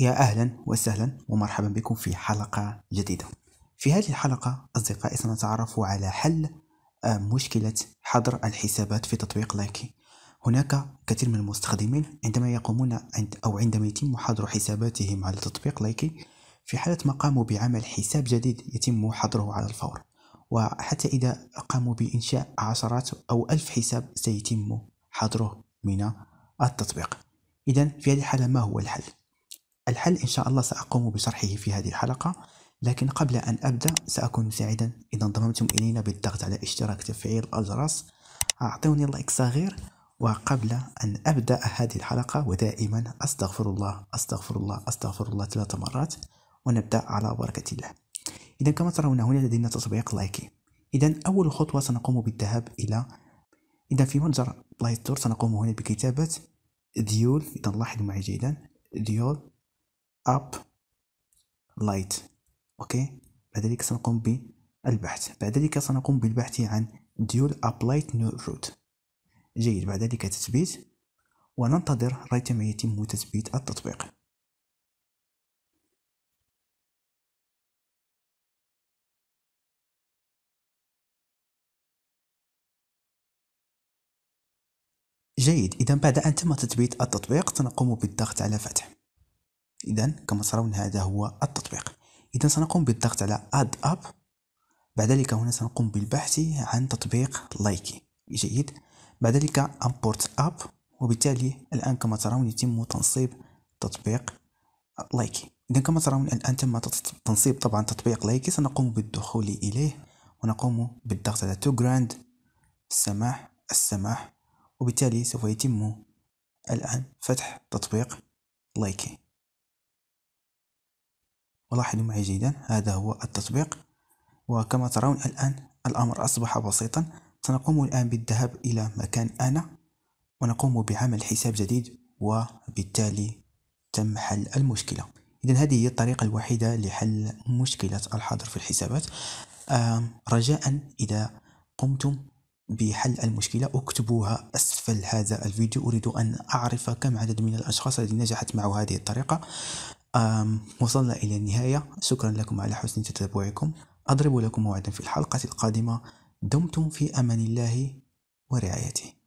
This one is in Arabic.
يا أهلا وسهلا ومرحبا بكم في حلقة جديدة في هذه الحلقة أصدقائي سنتعرف على حل آه، مشكلة حظر الحسابات في تطبيق لايكي هناك كثير من المستخدمين عندما يقومون عند أو عندما يتم حظر حساباتهم على تطبيق لايكي في حالة ما قاموا بعمل حساب جديد يتم حظره على الفور وحتى إذا قاموا بإنشاء عشرات أو ألف حساب سيتم حظره من التطبيق إذا في هذه الحالة ما هو الحل؟ الحل إن شاء الله سأقوم بشرحه في هذه الحلقة لكن قبل أن أبدأ سأكون سعيدا إذا انضممتم إلينا بالضغط على اشتراك تفعيل الجرس أعطوني لايك صغير وقبل أن أبدأ هذه الحلقة ودائما أستغفر الله أستغفر الله أستغفر الله ثلاث مرات ونبدأ على بركة الله إذا كما ترون هنا لدينا تطبيق لايكي إذا أول خطوة سنقوم بالذهاب إلى إذا في منظر بلاي ستور سنقوم هنا بكتابة ديول إذا لاحظوا معي جيدا ديول اب لايت اوكي بعد ذلك سنقوم بالبحث بعد ذلك سنقوم بالبحث عن ديول ابلايت نيو روت جيد بعد ذلك تثبيت وننتظر ريثما يتم تثبيت التطبيق جيد إذا بعد أن تم تثبيت التطبيق سنقوم بالضغط على فتح اذا كما ترون هذا هو التطبيق اذا سنقوم بالضغط على add up بعد ذلك هنا سنقوم بالبحث عن تطبيق لايكي جيد بعد ذلك امبورت اب وبالتالي الان كما ترون يتم تنصيب تطبيق لايكي اذا كما ترون الان تم تنصيب طبعا تطبيق لايكي سنقوم بالدخول اليه ونقوم بالضغط على تو جراند السماح السماح وبالتالي سوف يتم الان فتح تطبيق لايكي ولاحظوا معي جيدا هذا هو التطبيق وكما ترون الآن الأمر أصبح بسيطا سنقوم الآن بالذهاب إلى مكان أنا ونقوم بعمل حساب جديد وبالتالي تم حل المشكلة إذا هذه هي الطريقة الوحيدة لحل مشكلة الحظر في الحسابات رجاء إذا قمتم بحل المشكلة اكتبوها أسفل هذا الفيديو أريد أن أعرف كم عدد من الأشخاص الذين نجحت معه هذه الطريقة وصلنا إلى النهاية شكرا لكم على حسن تتبعكم أضرب لكم موعدا في الحلقة القادمة دمتم في أمان الله ورعايته